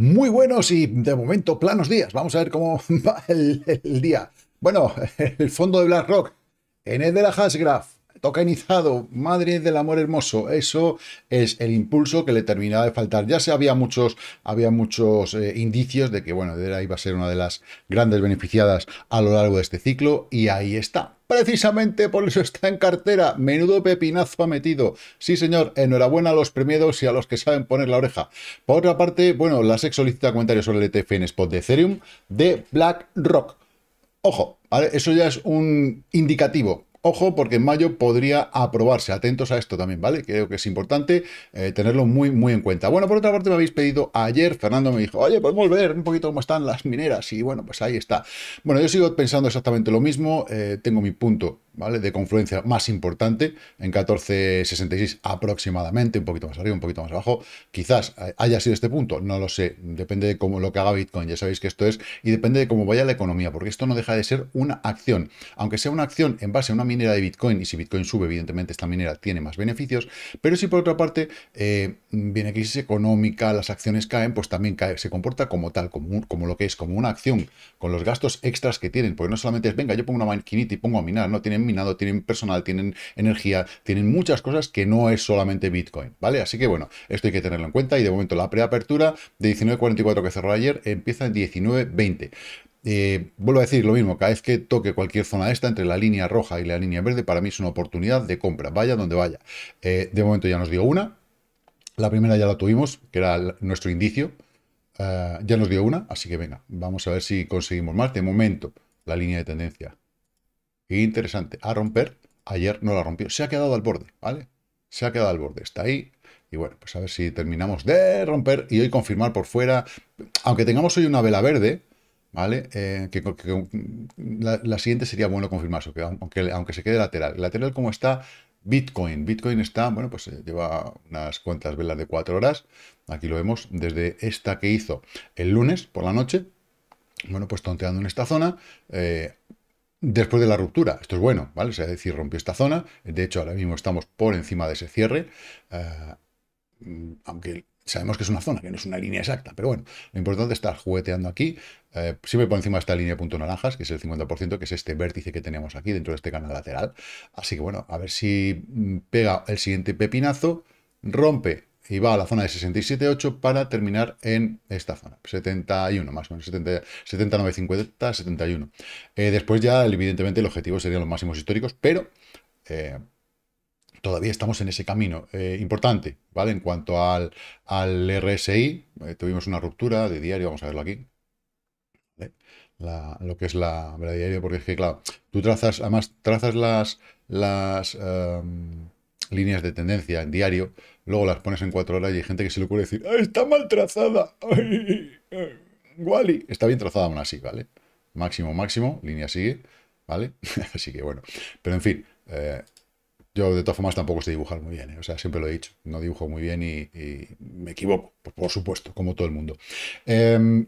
Muy buenos y de momento planos días. Vamos a ver cómo va el, día. Bueno, el fondo de BlackRock, el de la Hashgraph, tokenizado, madre del amor hermoso, eso es el impulso que le terminaba de faltar. Ya se había muchos, había muchos eh, indicios de que, bueno, era iba a ser una de las grandes beneficiadas a lo largo de este ciclo y ahí está. Precisamente por eso está en cartera. Menudo pepinazo ha metido. Sí, señor, enhorabuena a los premiados y a los que saben poner la oreja. Por otra parte, bueno, la SEC solicita comentarios sobre el ETF en spot de Ethereum de BlackRock. Ojo, eso ya es un indicativo Ojo, porque en mayo podría aprobarse. Atentos a esto también, ¿vale? Creo que es importante eh, tenerlo muy, muy en cuenta. Bueno, por otra parte, me habéis pedido ayer, Fernando me dijo, oye, podemos ver un poquito cómo están las mineras. Y bueno, pues ahí está. Bueno, yo sigo pensando exactamente lo mismo. Eh, tengo mi punto de confluencia más importante en 14.66 aproximadamente, un poquito más arriba, un poquito más abajo. Quizás eh, haya sido este punto, no lo sé. Depende de cómo lo que haga Bitcoin, ya sabéis que esto es, y depende de cómo vaya la economía, porque esto no deja de ser una acción. Aunque sea una acción en base a una minera de Bitcoin, y si Bitcoin sube, evidentemente esta minera tiene más beneficios, pero si por otra parte eh, viene crisis económica, las acciones caen, pues también se comporta como tal, como, como lo que es, como una acción, con los gastos extras que tienen, porque no solamente es, venga, yo pongo una maquinita y pongo a minar, no, tienen tienen personal, tienen energía, tienen muchas cosas que no es solamente Bitcoin, ¿vale? Así que bueno, esto hay que tenerlo en cuenta y de momento la preapertura de 19.44 que cerró ayer empieza en 19.20. Eh, vuelvo a decir lo mismo, cada vez que toque cualquier zona esta, entre la línea roja y la línea verde, para mí es una oportunidad de compra, vaya donde vaya. Eh, de momento ya nos dio una, la primera ya la tuvimos, que era nuestro indicio, eh, ya nos dio una, así que venga, vamos a ver si conseguimos más. De momento, la línea de tendencia Interesante. A romper, ayer no la rompió. Se ha quedado al borde, ¿vale? Se ha quedado al borde. Está ahí. Y bueno, pues a ver si terminamos de romper y hoy confirmar por fuera. Aunque tengamos hoy una vela verde, ¿vale? Eh, que, mm, la, siguiente sería bueno confirmar que aunque, aunque se quede lateral. lateral como está Bitcoin. Bitcoin está, bueno, pues eh, lleva unas cuantas velas de cuatro horas. Aquí lo vemos desde esta que hizo el lunes por la noche, bueno, pues tonteando en esta zona, eh, después de la ruptura. Esto es bueno, ¿vale? O sea, es decir, rompió esta zona. De hecho, ahora mismo estamos por encima de ese cierre. Eh, aunque sabemos que es una zona, que no es una línea exacta, pero bueno, lo importante es estar jugueteando aquí, eh, siempre por encima de esta línea de punto naranjas, que es el 50%, que es este vértice que tenemos aquí dentro de este canal lateral. Así que bueno, a ver si pega el siguiente pepinazo, rompe y va a la zona de 67.8 para terminar en esta zona, 71 más o menos, 79.50, 71. Eh, después ya, evidentemente, el objetivo serían los máximos históricos, pero eh, todavía estamos en ese camino eh, importante, ¿vale? En cuanto al, RSI, tuvimos una ruptura de diario, vamos a verlo aquí. lo que es la, diario, porque es que, claro, tú trazas, además, trazas las... las em, líneas de tendencia en diario, luego las pones en cuatro horas y hay gente que se le ocurre decir, está mal trazada! Eh, está bien trazada aún así, ¿vale? Máximo, máximo, línea sigue, ¿vale? así que bueno, pero en fin, eh, yo de todas formas tampoco sé dibujar muy bien, ¿eh? o sea, siempre lo he dicho, no dibujo muy bien y, me equivoco, pues, por supuesto, como todo el mundo. Em,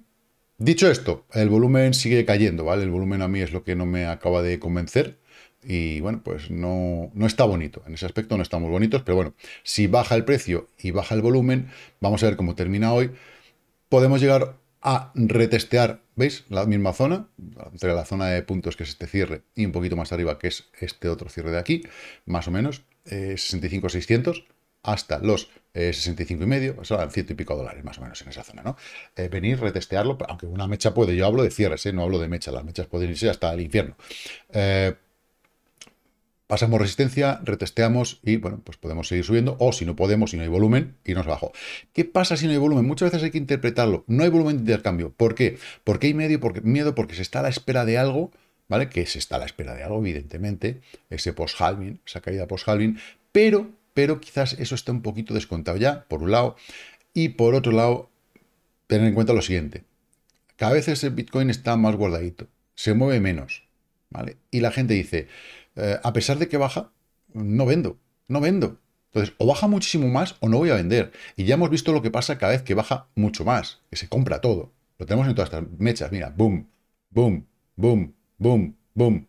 dicho esto, el volumen sigue cayendo, ¿vale? El volumen a mí es lo que no me acaba de convencer, y bueno, pues no, no, está bonito. En ese aspecto no estamos bonitos, pero bueno, si baja el precio y baja el volumen, vamos a ver cómo termina hoy. Podemos llegar a retestear, ¿veis? La misma zona, entre la zona de puntos que es este cierre y un poquito más arriba que es este otro cierre de aquí, más o menos, 65-600 eh, hasta los 65 eh, y medio, son ciento y pico dólares más o menos en esa zona, ¿no? Eh, venir, retestearlo, aunque una mecha puede, yo hablo de cierres, no hablo de mecha, las mechas pueden irse hasta el infierno pasamos resistencia, retesteamos y bueno, pues podemos seguir subiendo o si no podemos, si no hay volumen, nos bajó. ¿Qué pasa si no hay volumen? Muchas veces hay que interpretarlo. No hay volumen de intercambio. ¿Por qué? Porque hay miedo porque se está a la espera de algo, ¿vale? Que se está a la espera de algo, evidentemente, ese post-halving, esa caída post-halving, pero, pero quizás eso está un poquito descontado ya, por un lado, y por otro lado, tener en cuenta lo siguiente. Cada vez el Bitcoin está más guardadito, se mueve menos, ¿vale? Y la gente dice, eh, a pesar de que baja, no vendo, no vendo. Entonces, o baja muchísimo más o no voy a vender. Y ya hemos visto lo que pasa cada vez que baja mucho más, que se compra todo. Lo tenemos en todas estas mechas, mira, boom, boom, boom, boom, boom.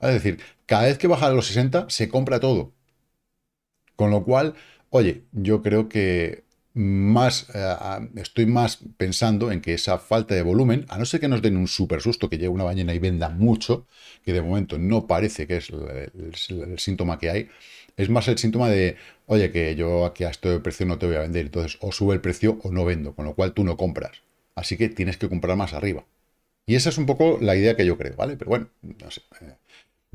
Es decir, cada vez que baja a los 60 se compra todo. Con lo cual, oye, yo creo que más eh, estoy más pensando en que esa falta de volumen, a no ser que nos den un súper susto que llegue una ballena y venda mucho, que de momento no parece que es el, síntoma que hay, es más el síntoma de, oye, que yo aquí a este precio no te voy a vender, entonces o sube el precio o no vendo, con lo cual tú no compras. Así que tienes que comprar más arriba. Y esa es un poco la idea que yo creo, ¿vale? Pero bueno, no sé. Eh,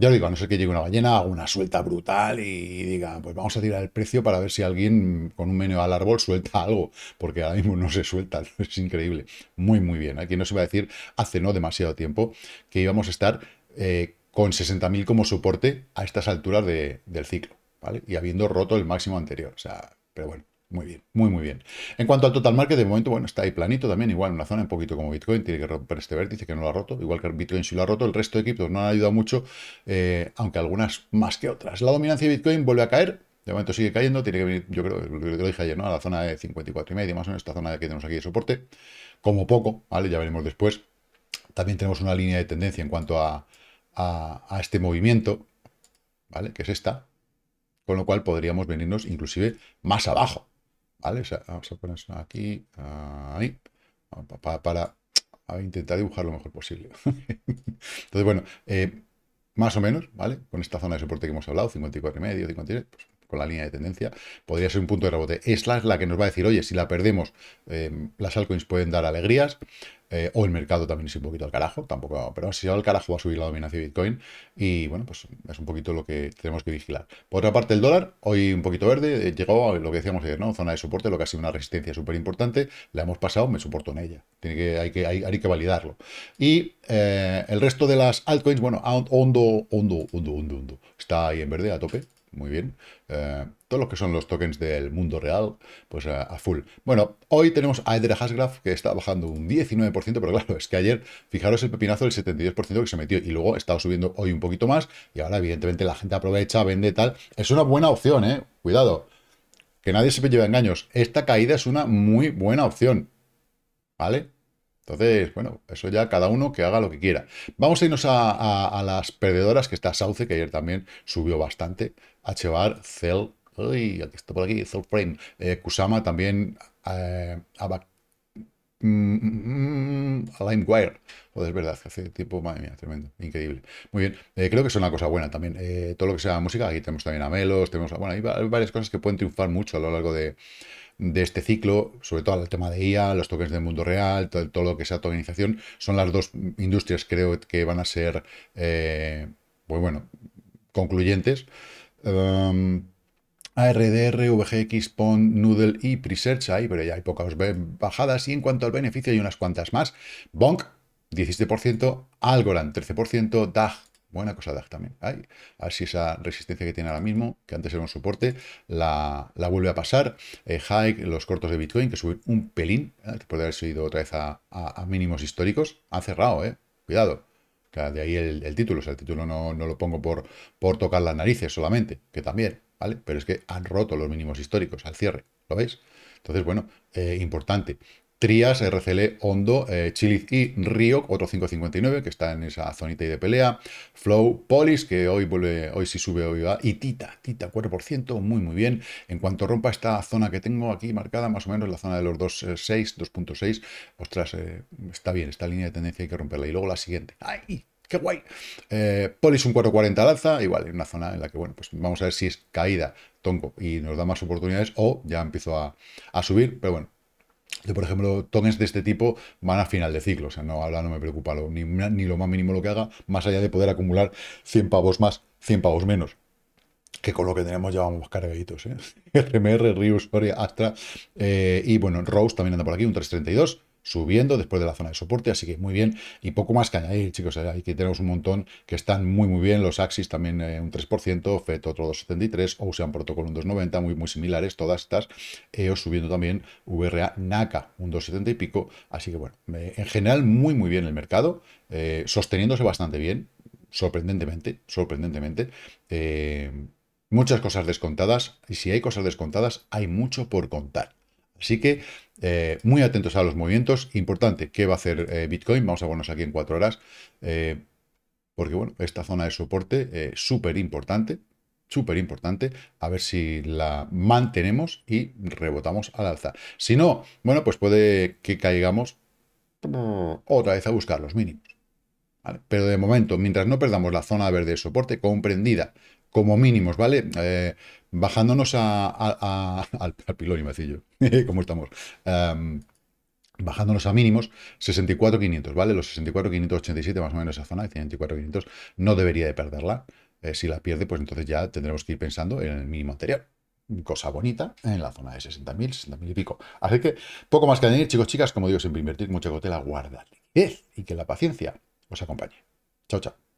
yo digo, a no ser que llegue una ballena, haga una suelta brutal y diga, pues vamos a tirar el precio para ver si alguien con un menú al árbol suelta algo, porque ahora mismo no se suelta, es increíble. Muy, muy bien. Aquí no se va a decir hace no demasiado tiempo que íbamos a estar eh, con 60.000 como soporte a estas alturas de, del ciclo, ¿vale? Y habiendo roto el máximo anterior. O sea, pero bueno, muy bien, muy, muy bien. En cuanto al total market, de momento, bueno, está ahí planito también, igual una zona un poquito como Bitcoin, tiene que romper este vértice que no lo ha roto, igual que Bitcoin si lo ha roto, el resto de equipos no han ayudado mucho, eh, aunque algunas más que otras. La dominancia de Bitcoin vuelve a caer, de momento sigue cayendo, tiene que venir, yo creo, lo dije ayer, ¿no? A la zona de 54 y medio, más o menos, esta zona que tenemos aquí de soporte, como poco, ¿vale? Ya veremos después. También tenemos una línea de tendencia en cuanto a, a, a este movimiento, ¿vale? Que es esta, con lo cual podríamos venirnos inclusive más abajo, ¿Vale? vamos a poner aquí, ahí, para, intentar dibujar lo mejor posible. Entonces, bueno, eh, más o menos, ¿vale? Con esta zona de soporte que hemos hablado, 54,5, 53, pues con la línea de tendencia, podría ser un punto de rebote. es la que nos va a decir, oye, si la perdemos, em, las altcoins pueden dar alegrías, eh, o el mercado también es un poquito al carajo, tampoco, pero si va al carajo va a subir la dominancia de Bitcoin y bueno, pues es un poquito lo que tenemos que vigilar. Por otra parte, el dólar, hoy un poquito verde, eh, llegó a lo que decíamos ayer, ¿no? Zona de soporte, lo que ha sido una resistencia súper importante, la hemos pasado, me soporto en ella, Tiene que, hay, que, hay, que validarlo. Y eh, el resto de las altcoins, bueno, hondo, hondo, hondo, hondo, hondo, está ahí en verde a tope, muy bien. Eh, todos los que son los tokens del mundo real, pues eh, a, full. Bueno, hoy tenemos a Hasgraph que está bajando un 19%, pero claro, es que ayer, fijaros el pepinazo del 72% que se metió y luego ha estado subiendo hoy un poquito más y ahora evidentemente la gente aprovecha, vende tal. Es una buena opción, ¿eh? Cuidado, que nadie se lleve engaños. Esta caída es una muy buena opción, ¿vale? Entonces, bueno, eso ya cada uno que haga lo que quiera. Vamos a irnos a las perdedoras, que está Sauce, que ayer también subió bastante. HBAR, Cell, uy, aquí está por aquí, Cell Frame, eh, Kusama también, eh, Abac, mm, mm, mm, es verdad, hace tiempo, madre mía, tremendo, increíble. Muy bien, eh, creo que es una cosa buena también, eh, todo lo que sea música, aquí tenemos también a Melos, tenemos, bueno, hay varias cosas que pueden triunfar mucho a lo largo de, este ciclo, sobre todo el tema de IA, los tokens del mundo real, todo, lo que sea tokenización, son las dos industrias creo que van a ser, eh, pues bueno, concluyentes Em, ARDR, VGX, Pond, Noodle y ahí, pero ya hay pocas bajadas. Y en cuanto al beneficio, hay unas cuantas más. Bonk, 17%, Algorand, 13%, DAG, buena cosa DAG también. Ay, a ver si esa resistencia que tiene ahora mismo, que antes era un soporte, la, vuelve a pasar. Eh, hike, los cortos de Bitcoin, que suben un pelín, eh, después de haber subido otra vez a, mínimos históricos. ha cerrado, eh. Cuidado de ahí el, título. O sea, el título no, lo pongo por, por tocar las narices solamente, que también, ¿vale? Pero es que han roto los mínimos históricos al cierre, ¿lo veis? Entonces, bueno, eh, importante. Trias, RCL, Hondo, eh, y Río, otro 5.59, que está en esa zonita y de pelea. Flow, Polis, que hoy vuelve, hoy sí sube, hoy va. Y Tita, Tita, 4%, muy, muy bien. En cuanto rompa esta zona que tengo aquí marcada, más o menos la zona de los 2.6, 2.6, eh, ostras, eh, está bien, esta línea de tendencia hay que romperla. Y luego la siguiente. ¡Ay! ¡Qué guay! Eh, Polis un 440 al alza, igual, en una zona en la que, bueno, pues vamos a ver si es caída, tonco y nos da más oportunidades, o ya empiezo a, subir, pero bueno, yo, por ejemplo, tokens de este tipo van a final de ciclo. O sea, no, ahora no me preocupa lo, ni, lo más mínimo lo que haga, más allá de poder acumular 100 pavos más, 100 pavos menos. Que con lo que tenemos ya vamos cargaditos. ¿eh? RMR, Rius, Astra. Eh, y bueno, Rose también anda por aquí, un 332 subiendo después de la zona de soporte, así que muy bien y poco más que añadir, chicos, aquí tenemos un montón que están muy muy bien, los Axis también eh, un 3%, FET otro 2,73, Ocean Protocol un 2,90, muy muy similares todas estas, EOS subiendo también, VRA NACA un 2,70 y pico, así que bueno, en general muy muy bien el mercado, eh, sosteniéndose bastante bien, sorprendentemente, sorprendentemente, eh, muchas cosas descontadas y si hay cosas descontadas hay mucho por contar. Así que eh, muy atentos a los movimientos. Importante, ¿qué va a hacer eh, Bitcoin? Vamos a ponernos aquí en cuatro horas. Eh, porque, bueno, esta zona de soporte súper importante. Súper importante. A ver si la mantenemos y rebotamos al alza. Si no, bueno, pues puede que caigamos otra vez a buscar los mínimos. Pero de momento, mientras no perdamos la zona verde de soporte comprendida como mínimos, ¿vale? Eh, bajándonos a, al, pilón, y macillo, ¿cómo estamos? Em, bajándonos a mínimos, 64.500, ¿vale? Los 64.587 más o menos esa zona, 64.500, no debería de perderla. Eh, si la pierde, pues entonces ya tendremos que ir pensando en el mínimo anterior. Cosa bonita en la zona de 60.000, 60.000 y pico. Así que poco más que añadir, chicos, chicas, como digo, siempre invertir mucha cautela, guardar y que la paciencia os acompañe. Chao, chao.